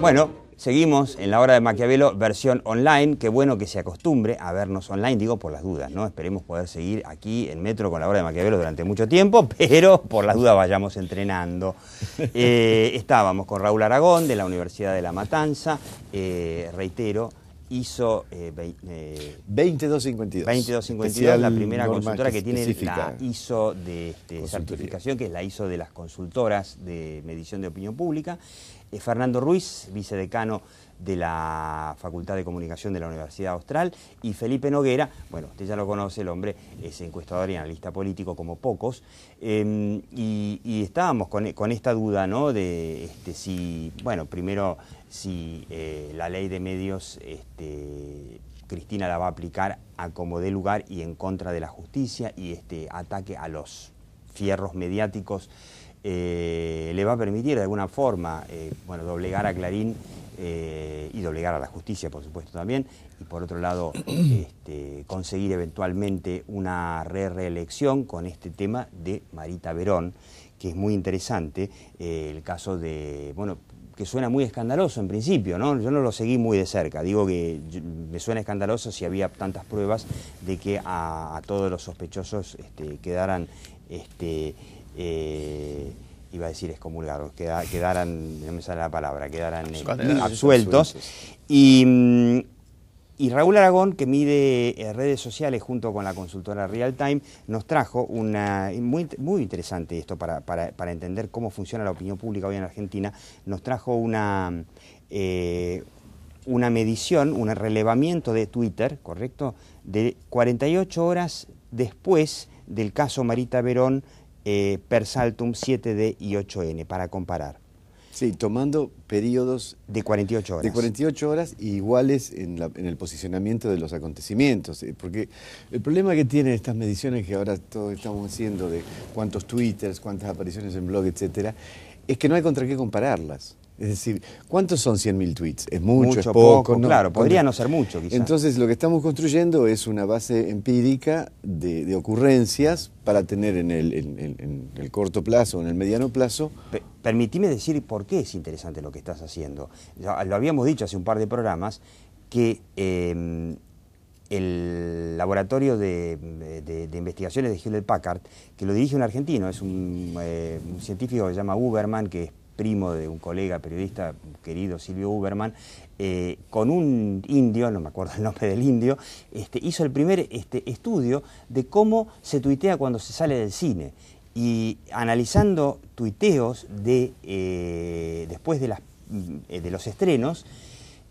Bueno, seguimos en la hora de Maquiavelo, versión online. Qué bueno que se acostumbre a vernos online, digo por las dudas, ¿no? Esperemos poder seguir aquí en Metro con la hora de Maquiavelo durante mucho tiempo, pero por las dudas vayamos entrenando. Eh, estábamos con Raúl Aragón de la Universidad de La Matanza, eh, reitero ISO eh, 2252. Eh, la primera consultora que tiene la ISO de este, certificación, que es la ISO de las consultoras de medición de opinión pública. Eh, Fernando Ruiz, vicedecano de la Facultad de Comunicación de la Universidad Austral, y Felipe Noguera, bueno, usted ya lo conoce, el hombre es encuestador y analista político como pocos, em, y, estábamos con, esta duda, ¿no?, de este, si, bueno, primero, si eh, la ley de medios... Este, Cristina la va a aplicar a como dé lugar y en contra de la justicia y este ataque a los fierros mediáticos eh, le va a permitir de alguna forma eh, bueno, doblegar a Clarín eh, y doblegar a la justicia, por supuesto, también, y por otro lado, este, conseguir eventualmente una reelección con este tema de Marita Verón, que es muy interesante, eh, el caso de, bueno, que suena muy escandaloso en principio, ¿no? Yo no lo seguí muy de cerca. Digo que me suena escandaloso si había tantas pruebas de que a, todos los sospechosos este, quedaran este, eh, iba a decir excomulgados, quedaran, no me sale la palabra, quedaran eh, absueltos. Y, Raúl Aragón, que mide eh, redes sociales junto con la consultora Real Time, nos trajo una, muy, muy interesante esto para, para, entender cómo funciona la opinión pública hoy en Argentina, nos trajo una... Eh, una medición, un relevamiento de Twitter, ¿correcto? De 48 horas después del caso Marita Verón eh, per Persaltum 7D y 8N para comparar. Sí, tomando periodos de 48 horas. De 48 horas iguales en, el posicionamiento de los acontecimientos. Eh, porque el problema que tienen estas mediciones que ahora todos estamos haciendo de cuántos twitters, cuántas apariciones en blog, etcétera, es que no hay contra qué compararlas. Es decir, ¿cuántos son 100.000 tweets? ¿Es mucho? ¿Es poco? claro, podría no ser mucho quizás. Entonces lo que estamos construyendo es una base empírica de, ocurrencias para tener en el, corto plazo, o en el mediano plazo... Pe permitime decir por qué es interesante lo que estás haciendo. Lo habíamos dicho hace un par de programas que em, el laboratorio de, investigaciones de Hewlett Packard, que lo dirige un argentino, es un, eh, un científico que se llama Uberman, que es primo de un colega periodista querido, Silvio Uberman, eh, con un indio, no me acuerdo el nombre del indio, este, hizo el primer este, estudio de cómo se tuitea cuando se sale del cine. Y analizando tuiteos de, eh, después de, las, eh, de los estrenos,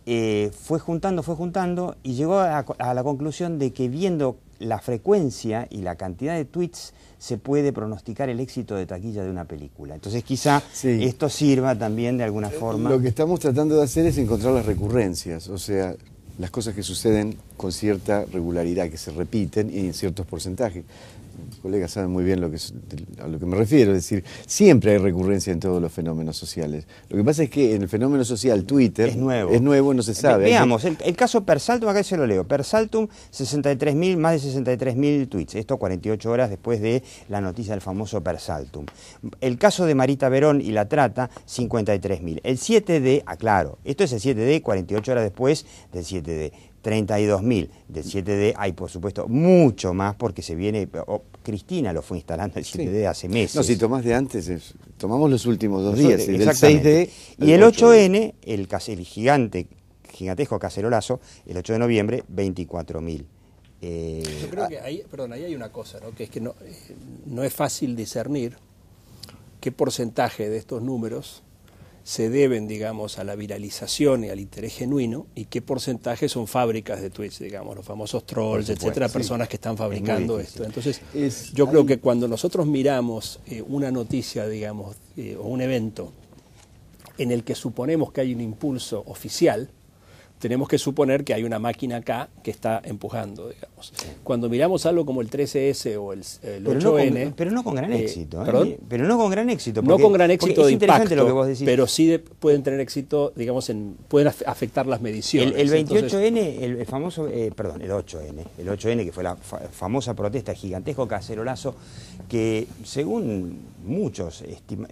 fue juntando, fue juntando y llegó a, a, la conclusión de que viendo la frecuencia y la cantidad de tweets se puede pronosticar el éxito de taquilla de una película. Entonces quizá esto sirva también de alguna eh, forma. Lo que estamos tratando de hacer es encontrar las recurrencias, o sea, las cosas que suceden con cierta regularidad, que se repiten y en ciertos porcentajes colegas saben muy bien lo que a lo que me refiero, es decir, siempre hay recurrencia en todos los fenómenos sociales. Lo que pasa es que en el fenómeno social Twitter es nuevo, es nuevo no se sabe. Veamos, el, caso Persaltum, acá se lo leo, Persaltum, 63.000, más de 63.000 tweets, esto 48 horas después de la noticia del famoso Persaltum. El caso de Marita Verón y la trata, 53.000. El 7D, aclaro, ah, esto es el 7D, 48 horas después del 7D. 32.000. Del 7D hay, por supuesto, mucho más porque se viene. Oh, Cristina lo fue instalando el 7D hace meses. No, si tomás de antes, tomamos los últimos dos días, el d Y el 8N, el, gigante, gigantesco cacerolazo, el 8 de noviembre, 24.000. Eh, Yo creo que ahí, perdón, ahí hay una cosa, ¿no? que es que no, eh, no es fácil discernir qué porcentaje de estos números se deben, digamos, a la viralización y al interés genuino y qué porcentaje son fábricas de Twitch, digamos, los famosos trolls, etcétera, personas que están fabricando esto. Entonces, yo creo que cuando nosotros miramos eh, una noticia, digamos, eh, o un evento en el que suponemos que hay un impulso oficial, tenemos que suponer que hay una máquina acá que está empujando, digamos. Cuando miramos algo como el 13S o el, 8N... pero no con gran eh, éxito. ¿eh? Pero no con gran éxito. no con gran éxito de impacto, lo que vos decís. pero sí pueden tener éxito, digamos, en, pueden afectar las mediciones. El, 28N, el famoso, eh, perdón, el 8N, el 8N que fue la famosa protesta, gigantesco cacerolazo, que según muchos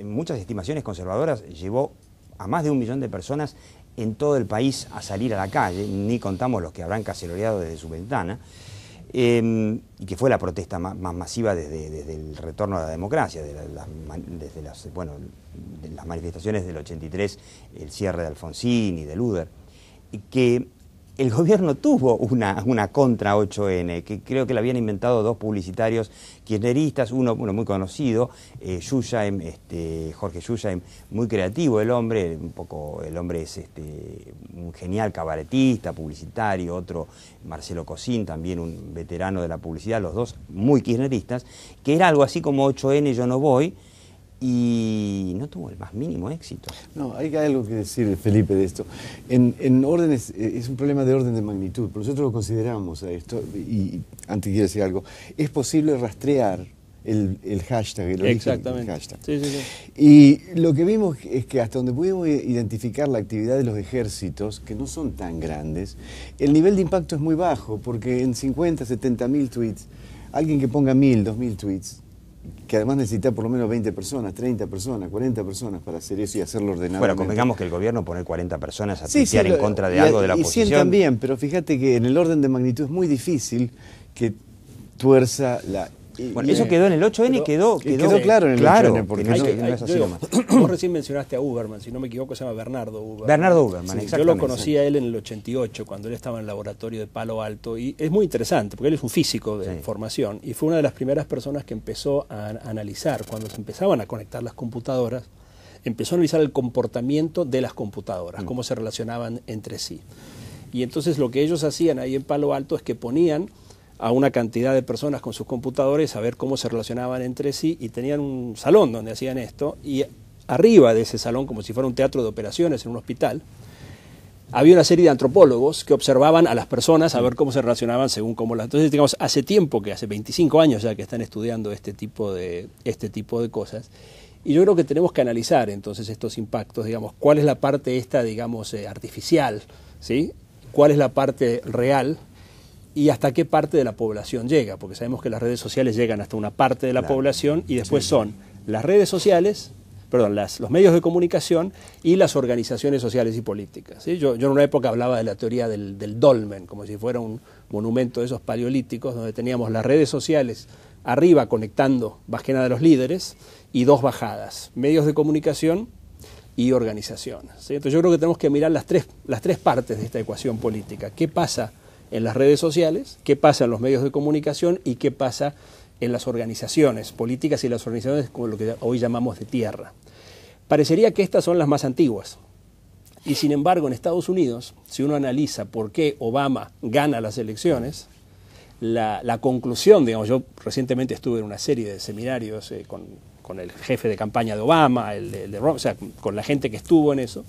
muchas estimaciones conservadoras llevó a más de un millón de personas en todo el país a salir a la calle, ni contamos los que habrán caceroleado desde su ventana, em, y que fue la protesta más, masiva desde, desde, el retorno a la democracia, desde las, bueno, las manifestaciones del 83, el cierre de Alfonsín y de Luder, que el gobierno tuvo una, una contra 8N, que creo que la habían inventado dos publicitarios kirchneristas, uno, muy conocido, eh, este, Jorge Yushaim, muy creativo el hombre, un poco, el hombre es este, un genial cabaretista, publicitario, otro Marcelo Cosín, también un veterano de la publicidad, los dos muy kirchneristas, que era algo así como 8N yo no voy, y no tuvo el más mínimo éxito. No, hay algo que decir, Felipe, de esto. En, en órdenes, eh, es un problema de orden de magnitud, pero nosotros lo consideramos esto, y antes quiero decir algo, es posible rastrear el, el hashtag, el Exactamente. hashtag. Sí, Y lo que vimos es que hasta donde pudimos identificar la actividad de los ejércitos, que no son tan grandes, el nivel de impacto es muy bajo, porque en 50, 70 mil tweets, alguien que ponga mil, dos mil tweets, que además necesita por lo menos 20 personas, 30 personas, 40 personas para hacer eso y hacerlo ordenado. Bueno, convengamos que el gobierno pone 40 personas a sí, en contra de algo de la oposición. Y también, pero fíjate que en el orden de magnitud es muy difícil que tuerza la bueno, eso eh, quedó en el 8N y quedó, quedó, claro en el n porque no, es así Vos recién mencionaste a Uberman, si no me equivoco se llama Bernardo Uberman. Bernardo Uberman, sí, Yo lo conocí a él en el 88, cuando él estaba en el laboratorio de Palo Alto, y es muy interesante, porque él es un físico de formación, y fue una de las primeras personas que empezó a analizar, cuando se empezaban a conectar las computadoras, empezó a analizar el comportamiento de las computadoras, mm. cómo se relacionaban entre sí. Y entonces lo que ellos hacían ahí en Palo Alto es que ponían a una cantidad de personas con sus computadores a ver cómo se relacionaban entre sí y tenían un salón donde hacían esto y arriba de ese salón, como si fuera un teatro de operaciones en un hospital, había una serie de antropólogos que observaban a las personas a ver cómo se relacionaban según cómo las... Entonces, digamos, hace tiempo que, hace 25 años ya que están estudiando este tipo de, este tipo de cosas. Y yo creo que tenemos que analizar entonces estos impactos, digamos, cuál es la parte esta, digamos, eh, artificial, ¿sí? ¿Cuál es la parte real? y hasta qué parte de la población llega, porque sabemos que las redes sociales llegan hasta una parte de la población y después son las redes sociales, perdón, las, los medios de comunicación y las organizaciones sociales y políticas. Yo, en una época hablaba de la teoría del, dolmen, como si fuera un monumento de esos paleolíticos, donde teníamos las redes sociales arriba conectando Bajena de los líderes y dos bajadas, medios de comunicación y organizaciones. Entonces yo creo que tenemos que mirar las tres, las tres partes de esta ecuación política. ¿Qué pasa? en las redes sociales, qué pasa en los medios de comunicación y qué pasa en las organizaciones políticas y las organizaciones como lo que hoy llamamos de tierra. Parecería que estas son las más antiguas. Y sin embargo, en Estados Unidos, si uno analiza por qué Obama gana las elecciones, la, conclusión, digamos, yo recientemente estuve en una serie de seminarios eh, con, el jefe de campaña de Obama, con la gente que estuvo en eso,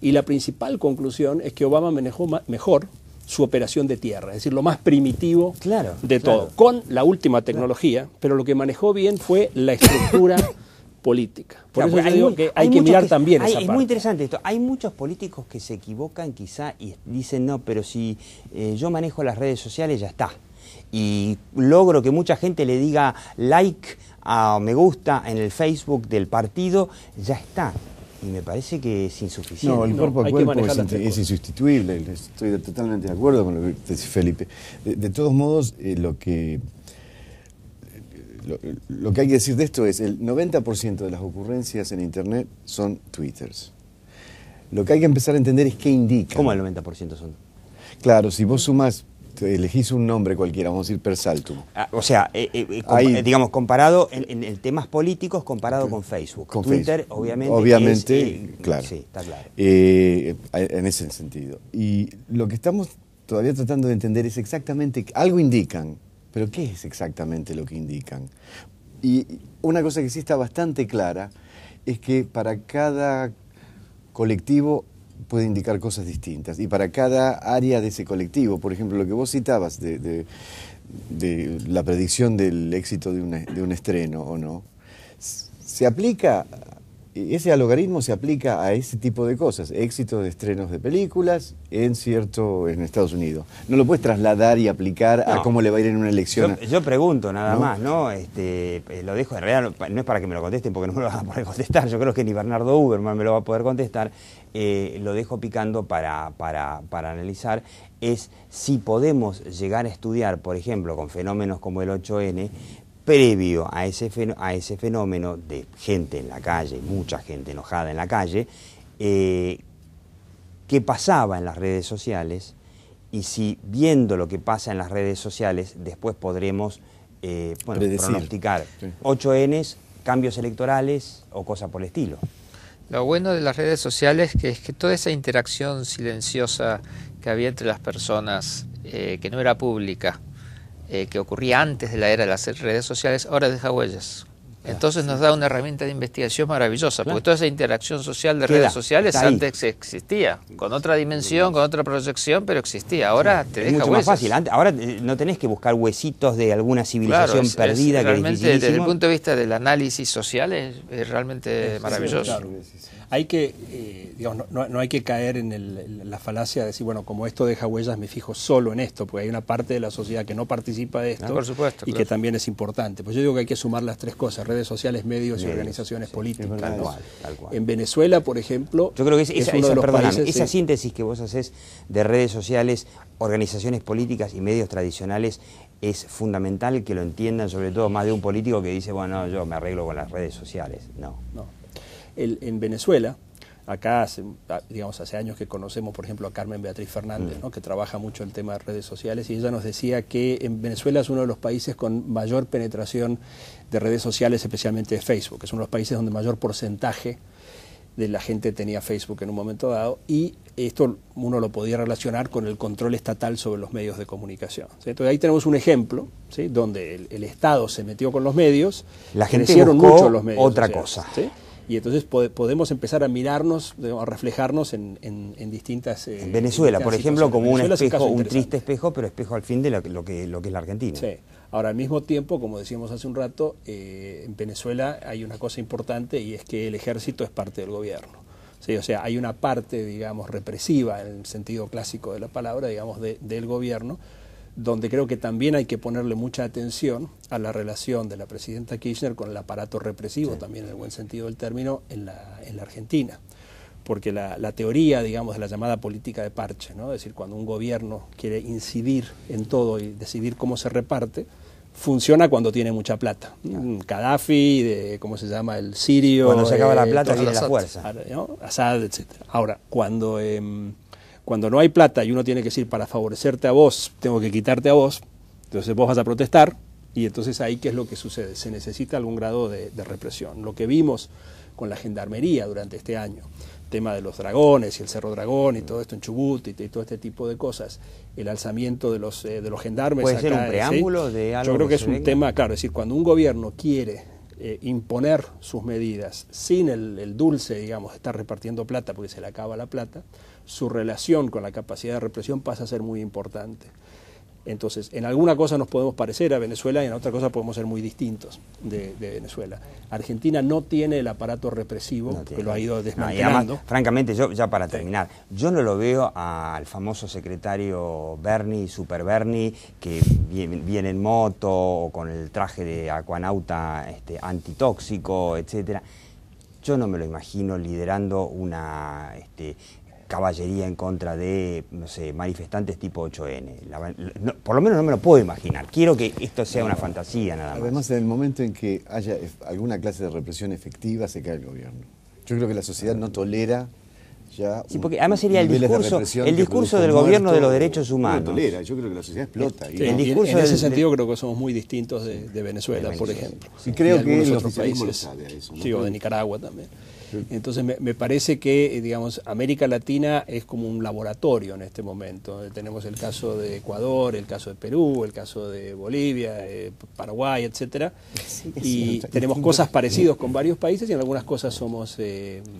y la principal conclusión es que Obama manejó mejor su operación de tierra, es decir, lo más primitivo de todo, con la última tecnología, pero lo que manejó bien fue la estructura política. Por eso hay, digo que hay, que mirar también Es muy interesante esto. Hay muchos políticos que se equivocan quizá y dicen, no, pero si eh, yo manejo las redes sociales ya está. Y logro que mucha gente le diga like o me gusta en el Facebook del partido, ya está y me parece que es insuficiente. No, el cuerpo a cuerpo es, insustituible, estoy totalmente de acuerdo con lo que dice Felipe. De, todos modos, eh, lo que... Lo, que hay que decir de esto es, el 90% de las ocurrencias en Internet son twitters. Lo que hay que empezar a entender es qué indica. ¿Cómo el 90% son? Claro, si vos sumas este, elegís un nombre cualquiera, vamos a decir Persaltum. Ah, o sea, eh, eh, eh, digamos, comparado en, temas políticos, comparado con Facebook. Twitter, obviamente. Obviamente, claro. Sí, está claro. en ese sentido. Y lo que estamos todavía tratando de entender es exactamente, algo indican, pero ¿qué es exactamente lo que indican? Y una cosa que sí está bastante clara es que para cada colectivo puede indicar cosas distintas. Y para cada área de ese colectivo, por ejemplo, lo que vos citabas de, de, la predicción del éxito de, de un estreno o no, se aplica e-, ese algoritmo se aplica a ese tipo de cosas, éxito de estrenos de películas en cierto en Estados Unidos. No lo puedes trasladar y aplicar a cómo le va a ir en una elección. Yo, pregunto nada más, ¿no? Este, eh, lo dejo en realidad, no es para que me lo contesten porque no me lo van a poder contestar, yo creo que ni Bernardo Uberman me lo va a poder contestar, eh, lo dejo picando para, para, para analizar, es si podemos llegar a estudiar, por ejemplo, con fenómenos como el 8N, previo a ese, a ese fenómeno de gente en la calle, mucha gente enojada en la calle, eh, qué pasaba en las redes sociales y si viendo lo que pasa en las redes sociales después podremos eh, pronosticar 8Ns, cambios electorales o cosas por el estilo. Lo bueno de las redes sociales que es que toda esa interacción silenciosa que había entre las personas, eh, que no era pública, eh, que ocurría antes de la era de las redes sociales, ahora deja huellas. Entonces nos da una herramienta de investigación maravillosa, porque toda esa interacción social de redes sociales antes existía, con otra dimensión, con otra proyección, pero existía. Ahora te es deja mucho más fácil. Ahora eh, no tenés que buscar huesitos de alguna civilización perdida. que realmente, desde el punto de vista del análisis social, es, realmente maravilloso hay que, eh, no, hay que caer en la falacia de decir, bueno, como esto deja huellas, me fijo solo en esto, porque hay una parte de la sociedad que no participa de ah, esto por supuesto, y que también es importante. Pues yo digo que hay que sumar las tres cosas, redes sociales, medios y organizaciones políticas. tal, cual, En Venezuela, por ejemplo, yo creo que es, esa, uno de los esa síntesis que vos haces de redes sociales, organizaciones políticas y medios tradicionales es fundamental que lo entiendan, sobre todo más de un político que dice, bueno, yo me arreglo con las redes sociales. No. no en Venezuela, acá hace, ah, digamos hace años que conocemos por ejemplo a Carmen Beatriz Fernández mm. que trabaja mucho el tema de redes sociales y ella nos decía que en Venezuela es uno de los países con mayor penetración de redes sociales especialmente de Facebook es uno de los países donde mayor porcentaje de la gente tenía Facebook en un momento dado y esto uno lo podía relacionar con el control estatal sobre los medios de comunicación. Entonces ahí tenemos un ejemplo donde el, Estado se metió con los medios, la gente crecieron mucho los medios. Otra cosa. ¿sí? y entonces podemos empezar a mirarnos, a reflejarnos en, distintas... Eh, en Venezuela, por ejemplo, como un espejo, un, triste espejo, pero espejo al fin de lo, que, lo que es la Argentina. Sí. Ahora, al mismo tiempo, como decíamos hace un rato, eh, en Venezuela hay una cosa importante y es que el ejército es parte del gobierno. o sea, hay una parte, digamos, represiva, en el sentido clásico de la palabra, digamos, de, del gobierno, donde creo que también hay que ponerle mucha atención a la relación de la presidenta Kirchner con el aparato represivo, también en el buen sentido del término, en la, en la Argentina. Porque la, la, teoría, digamos, de la llamada política de parche, ¿no? es decir, cuando un gobierno quiere incidir en todo y decidir cómo se reparte, funciona cuando tiene mucha plata. Gaddafi, de, ¿cómo se llama? El sirio. Cuando se acaba la eh, plata, viene la fuerza. Assad, etc. Ahora, cuando... Em, cuando no hay plata y uno tiene que decir, para favorecerte a vos, tengo que quitarte a vos, entonces vos vas a protestar y entonces ahí qué es lo que sucede. Se necesita algún grado de, represión. Lo que vimos con la gendarmería durante este año, tema de los dragones y el Cerro Dragón y todo esto en Chubut y, todo este tipo de cosas, el alzamiento de los, eh, de los gendarmes. ¿Puede ser un preámbulo de algo Yo creo que, es un tema, claro, es decir, cuando un gobierno quiere eh, imponer sus medidas sin el, el dulce, digamos, de estar repartiendo plata porque se le acaba la plata, su relación con la capacidad de represión pasa a ser muy importante. Entonces, en alguna cosa nos podemos parecer a Venezuela y en otra cosa podemos ser muy distintos de, Venezuela. Argentina no tiene el aparato represivo que lo ha ido desmantelando. francamente, yo ya para terminar, yo no lo veo al famoso secretario Bernie, Super Bernie que viene, en moto o con el traje de acuanauta este, antitóxico, etcétera. Yo no me lo imagino liderando una este, caballería en contra de no sé, manifestantes tipo 8N. por lo menos no me lo puedo imaginar. Quiero que esto sea una fantasía nada más. Además, en el momento en que haya alguna clase de represión efectiva, se cae el gobierno. Yo creo que la sociedad no tolera ya sí, porque además sería el discurso, el discurso del gobierno de los derechos humanos. No tolera, yo creo que la sociedad explota. y, el discurso en, ese sentido creo que somos muy distintos de, Venezuela, por ejemplo. Y creo que los países, o de Nicaragua también. Entonces me, parece que, eh, digamos, América Latina es como un laboratorio en este momento. Eh, tenemos el caso de Ecuador, el caso de Perú, el caso de Bolivia, eh, Paraguay, etcétera. y tenemos cosas parecidas con varios países y en algunas cosas somos,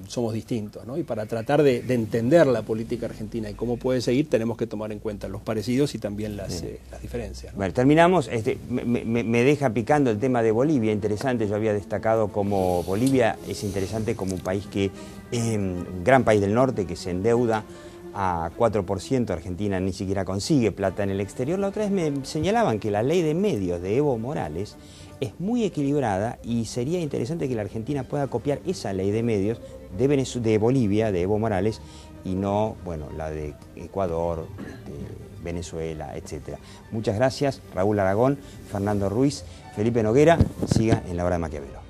somos distintos. Y para tratar de, entender la política argentina y cómo puede seguir, tenemos que tomar en cuenta los parecidos y también las, las diferencias. terminamos. Este, me deja picando el tema de Bolivia. Interesante, yo había destacado como Bolivia es interesante como un país que es un gran país del norte que se endeuda a 4%, Argentina ni siquiera consigue plata en el exterior. La otra vez me señalaban que la ley de medios de Evo Morales es muy equilibrada y sería interesante que la Argentina pueda copiar esa ley de medios de, de Bolivia, de Evo Morales, y no, bueno, la de Ecuador, Venezuela, etc. Muchas gracias, Raúl Aragón, Fernando Ruiz, Felipe Noguera, siga en la hora de Maquiavelo.